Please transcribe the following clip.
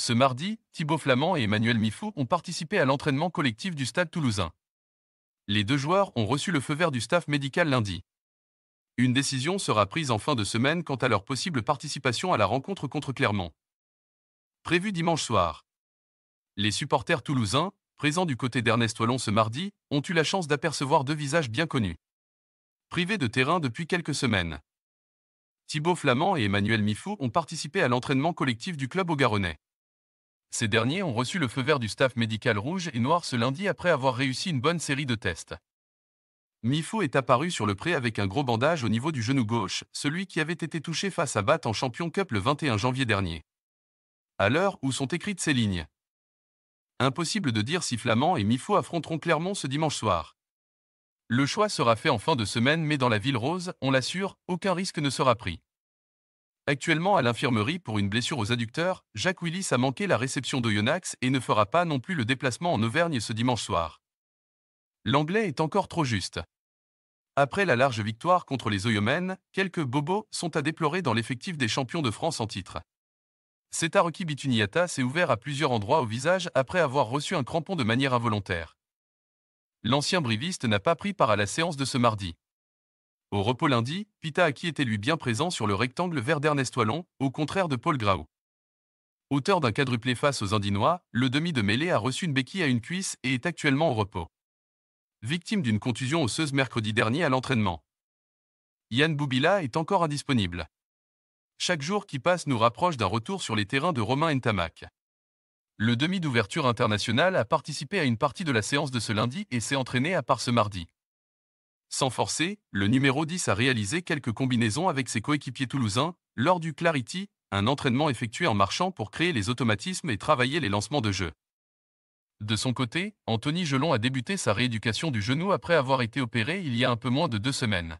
Ce mardi, Thibaut Flamand et Emmanuel Mifou ont participé à l'entraînement collectif du stade toulousain. Les deux joueurs ont reçu le feu vert du staff médical lundi. Une décision sera prise en fin de semaine quant à leur possible participation à la rencontre contre Clermont. Prévue dimanche soir. Les supporters toulousains, présents du côté d'Ernest Wallon ce mardi, ont eu la chance d'apercevoir deux visages bien connus. Privés de terrain depuis quelques semaines. Thibaut Flamand et Emmanuel Mifou ont participé à l'entraînement collectif du club au Garonnais. Ces derniers ont reçu le feu vert du staff médical rouge et noir ce lundi après avoir réussi une bonne série de tests. Mifo est apparu sur le pré avec un gros bandage au niveau du genou gauche, celui qui avait été touché face à Bat en Champion Cup le 21 janvier dernier. À l'heure où sont écrites ces lignes. Impossible de dire si Flamand et Mifo affronteront clairement ce dimanche soir. Le choix sera fait en fin de semaine mais dans la ville rose, on l'assure, aucun risque ne sera pris. Actuellement à l'infirmerie pour une blessure aux adducteurs, Jacques Willis a manqué la réception d'Oyonnax et ne fera pas non plus le déplacement en Auvergne ce dimanche soir. L'anglais est encore trop juste. Après la large victoire contre les Oyomènes, quelques bobos sont à déplorer dans l'effectif des champions de France en titre. Rocky Bituniata s'est ouvert à plusieurs endroits au visage après avoir reçu un crampon de manière involontaire. L'ancien briviste n'a pas pris part à la séance de ce mardi. Au repos lundi, Pita Aki était lui bien présent sur le rectangle vert d'Ernest Wallon, au contraire de Paul Grau. Auteur d'un quadruplé face aux Indinois, le demi de mêlée a reçu une béquille à une cuisse et est actuellement au repos. Victime d'une contusion osseuse mercredi dernier à l'entraînement. Yann Boubila est encore indisponible. Chaque jour qui passe nous rapproche d'un retour sur les terrains de Romain Ntamak. Le demi d'ouverture internationale a participé à une partie de la séance de ce lundi et s'est entraîné à part ce mardi. Sans forcer, le numéro 10 a réalisé quelques combinaisons avec ses coéquipiers toulousains lors du Clarity, un entraînement effectué en marchant pour créer les automatismes et travailler les lancements de jeu. De son côté, Anthony Gelon a débuté sa rééducation du genou après avoir été opéré il y a un peu moins de deux semaines.